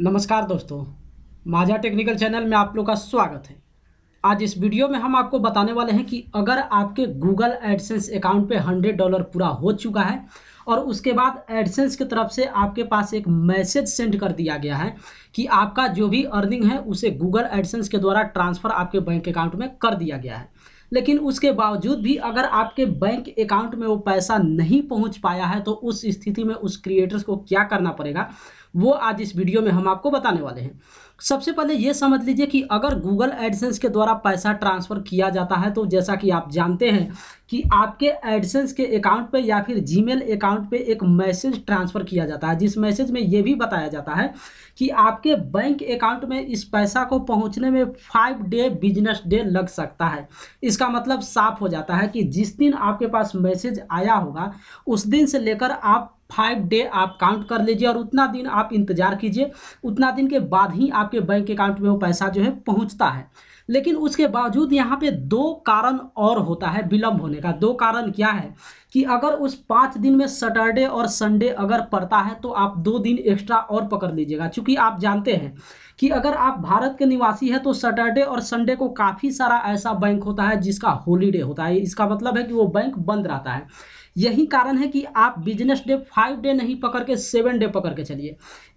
नमस्कार दोस्तों माझा टेक्निकल चैनल में आप लोग का स्वागत है आज इस वीडियो में हम आपको बताने वाले हैं कि अगर आपके गूगल एडसेंस अकाउंट पे 100 डॉलर पूरा हो चुका है और उसके बाद एडसेंस की तरफ से आपके पास एक मैसेज सेंड कर दिया गया है कि आपका जो भी अर्निंग है उसे गूगल एडसेंस के द्वारा ट्रांसफ़र आपके बैंक अकाउंट में कर दिया गया है लेकिन उसके बावजूद भी अगर आपके बैंक अकाउंट में वो पैसा नहीं पहुंच पाया है तो उस स्थिति में उस क्रिएटर्स को क्या करना पड़ेगा वो आज इस वीडियो में हम आपको बताने वाले हैं सबसे पहले ये समझ लीजिए कि अगर गूगल एडसेंस के द्वारा पैसा ट्रांसफ़र किया जाता है तो जैसा कि आप जानते हैं कि आपके एडसेंस के अकाउंट पे या फिर जीमेल अकाउंट पे एक मैसेज ट्रांसफ़र किया जाता है जिस मैसेज में ये भी बताया जाता है कि आपके बैंक अकाउंट में इस पैसा को पहुंचने में फाइव डे बिजनेस डे लग सकता है इसका मतलब साफ हो जाता है कि जिस दिन आपके पास मैसेज आया होगा उस दिन से लेकर आप फाइव डे आप काउंट कर लीजिए और उतना दिन आप इंतजार कीजिए उतना दिन के बाद ही आपके बैंक अकाउंट में वो पैसा जो है पहुंचता है लेकिन उसके बावजूद यहाँ पे दो कारण और होता है विलम्ब होने का दो कारण क्या है कि अगर उस पाँच दिन में सैटरडे और संडे अगर पड़ता है तो आप दो दिन एक्स्ट्रा और पकड़ लीजिएगा चूँकि आप जानते हैं कि अगर आप भारत के निवासी हैं तो सैटरडे और संडे को काफ़ी सारा ऐसा बैंक होता है जिसका होलीडे होता है इसका मतलब है कि वो बैंक बंद रहता है यही कारण है कि आप बिजनेस डे फाइव डे नहीं पकड़ के सेवन डे पकड़ के चलिए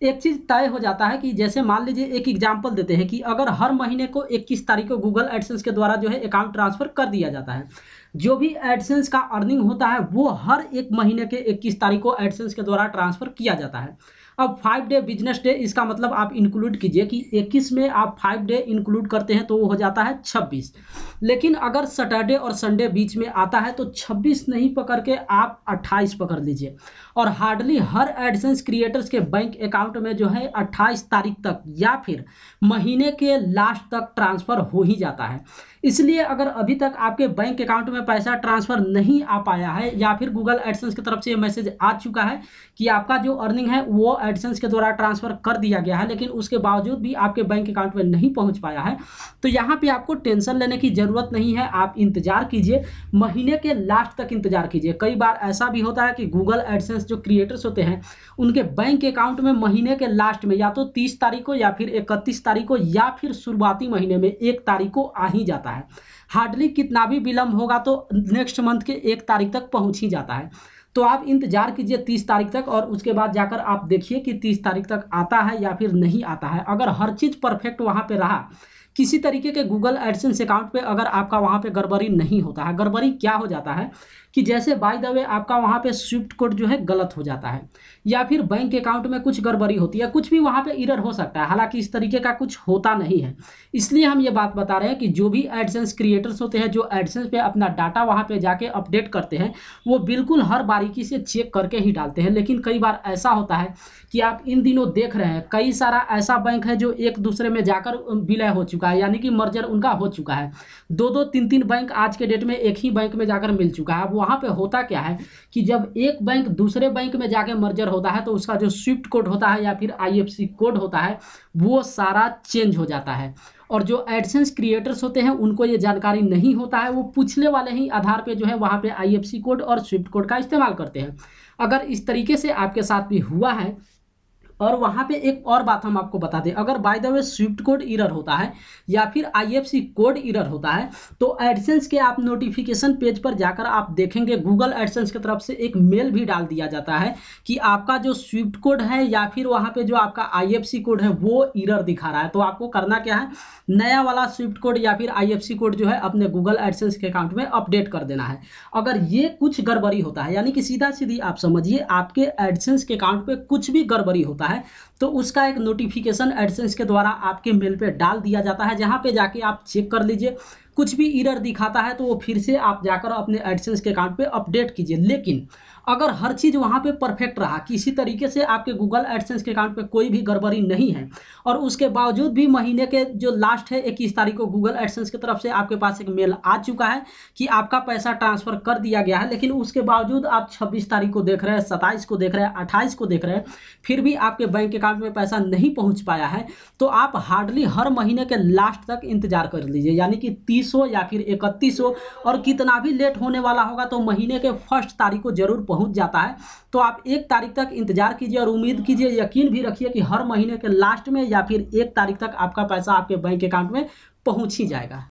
एक चीज़ तय हो जाता है कि जैसे मान लीजिए एक एग्जाम्पल देते हैं कि अगर हर महीने को इक्कीस तारीख को गूगल एडसेंस के द्वारा जो है अकाउंट ट्रांसफर कर दिया जाता है जो भी एडसेंस का अर्निंग होता है वो हर एक महीने के इक्कीस तारीख को एडसेंस के द्वारा ट्रांसफर किया जाता है अब फाइव डे बिजनेस डे इसका मतलब आप इंक्लूड कीजिए कि इक्कीस में आप फाइव डे इंक्लूड करते हैं तो वो हो जाता है छब्बीस लेकिन अगर सैटरडे और संडे बीच में आता है तो छब्बीस नहीं पकड़ के आप अट्ठाईस पकड़ लीजिए और हार्डली हर एडसेंस क्रिएटर्स के बैंक अकाउंट में जो है अट्ठाईस तारीख तक या फिर महीने के लास्ट तक ट्रांसफ़र हो ही जाता है इसलिए अगर अभी तक आपके बैंक अकाउंट में पैसा ट्रांसफ़र नहीं आ पाया है या फिर गूगल एडसेंस की तरफ से ये मैसेज आ चुका है कि आपका जो अर्निंग है वो एडसेंस के द्वारा ट्रांसफ़र कर दिया गया है लेकिन उसके बावजूद भी आपके बैंक अकाउंट में नहीं पहुंच पाया है तो यहाँ पे आपको टेंशन लेने की ज़रूरत नहीं है आप इंतज़ार कीजिए महीने के लास्ट तक इंतज़ार कीजिए कई बार ऐसा भी होता है कि गूगल एडसेंस कंटेंट्स जो क्रिएटर्स होते हैं उनके बैंक अकाउंट में महीने के लास्ट में या तो तीस तारीख को या फिर इकतीस तारीख को या फिर शुरुआती महीने में एक तारीख को आ ही जाता है हार्डली कितना भी विलम्ब होगा तो नेक्स्ट मंथ के एक तारीख तक पहुँच ही जाता है तो आप इंतजार कीजिए तीस तारीख तक और उसके बाद जाकर आप देखिए कि तीस तारीख तक आता है या फिर नहीं आता है अगर हर चीज़ परफेक्ट वहाँ पे रहा किसी तरीके के गूगल एडसेंस अकाउंट पे अगर आपका वहाँ पे गड़बड़ी नहीं होता है गड़बड़ी क्या हो जाता है कि जैसे बाय द वे आपका वहाँ पे स्विफ्ट कोड जो है गलत हो जाता है या फिर बैंक अकाउंट में कुछ गड़बड़ी होती है कुछ भी वहाँ पे इरर हो सकता है हालांकि इस तरीके का कुछ होता नहीं है इसलिए हम ये बात बता रहे हैं कि जो भी एडसेंस क्रिएटर्स होते हैं जो एडसेंस पे अपना डाटा वहाँ पे जाके अपडेट करते हैं वो बिल्कुल हर बारीकी से चेक करके ही डालते हैं लेकिन कई बार ऐसा होता है कि आप इन दिनों देख रहे हैं कई सारा ऐसा बैंक है जो एक दूसरे में जाकर विलय हो चुका है है यानी कि मर्जर उनका हो चुका है दो दो तीन तीन बैंक आज के डेट में एक ही बैंक में जाकर मिल चुका है अब वहाँ पर होता क्या है कि जब एक बैंक दूसरे बैंक में जाकर मर्जर होता है तो उसका जो स्विफ्ट कोड होता है या फिर आई कोड होता है वो सारा चेंज हो जाता है और जो एडसेंस क्रिएटर्स होते हैं उनको ये जानकारी नहीं होता है वो पूछने वाले ही आधार पे जो है वहाँ पे आईएफसी कोड और स्विफ्ट कोड का इस्तेमाल करते हैं अगर इस तरीके से आपके साथ भी हुआ है और वहाँ पे एक और बात हम आपको बता दें अगर by the way SWIFT code error होता है या फिर आईएफसी कोड इरर होता है तो एडसेंस के आप नोटिफिकेशन पेज पर जाकर आप देखेंगे गूगल एडसेंस की तरफ से एक मेल भी डाल दिया जाता है कि आपका जो स्विफ्ट कोड है या फिर वहाँ पे जो आपका आईएफसी कोड है वो इरर दिखा रहा है तो आपको करना क्या है नया वाला स्विफ्ट कोड या फिर आईएफसी कोड जो है अपने गूगल एडसेंस के अकाउंट में अपडेट कर देना है अगर ये कुछ गड़बड़ी होता है यानी कि सीधा सीधी आप समझिए आपके एडसेंस के अकाउंट पे कुछ भी गड़बड़ी होता है है तो उसका एक नोटिफिकेशन एडसेंस के द्वारा आपके मेल पे डाल दिया जाता है जहाँ पे जाके आप चेक कर लीजिए कुछ भी इरर दिखाता है तो वो फिर से आप जाकर अपने एडसेंस के अकाउंट पे अपडेट कीजिए लेकिन अगर हर चीज़ वहाँ पे परफेक्ट रहा किसी तरीके से आपके गूगल एडसेंस के अकाउंट पे कोई भी गड़बड़ी नहीं है और उसके बावजूद भी महीने के जो लास्ट है इक्कीस तारीख को गूगल एडसेंस की तरफ से आपके पास एक मेल आ चुका है कि आपका पैसा ट्रांसफ़र कर दिया गया है लेकिन उसके बावजूद आप छब्बीस तारीख को देख रहे हैं सत्ताईस को देख रहे हैं अट्ठाईस को देख रहे हैं फिर भी आपके बैंक अकाउंट में पैसा नहीं पहुँच पाया है तो आप हार्डली हर महीने के लास्ट तक इंतजार कर लीजिए यानी कि तीस हो या फिर इकतीस हो और कितना भी लेट होने वाला होगा तो महीने के फर्स्ट तारीख को जरूर पहुँच जाता है तो आप एक तारीख तक इंतजार कीजिए और उम्मीद कीजिए यकीन भी रखिए कि हर महीने के लास्ट में या फिर एक तारीख तक आपका पैसा आपके बैंक अकाउंट में पहुँच ही जाएगा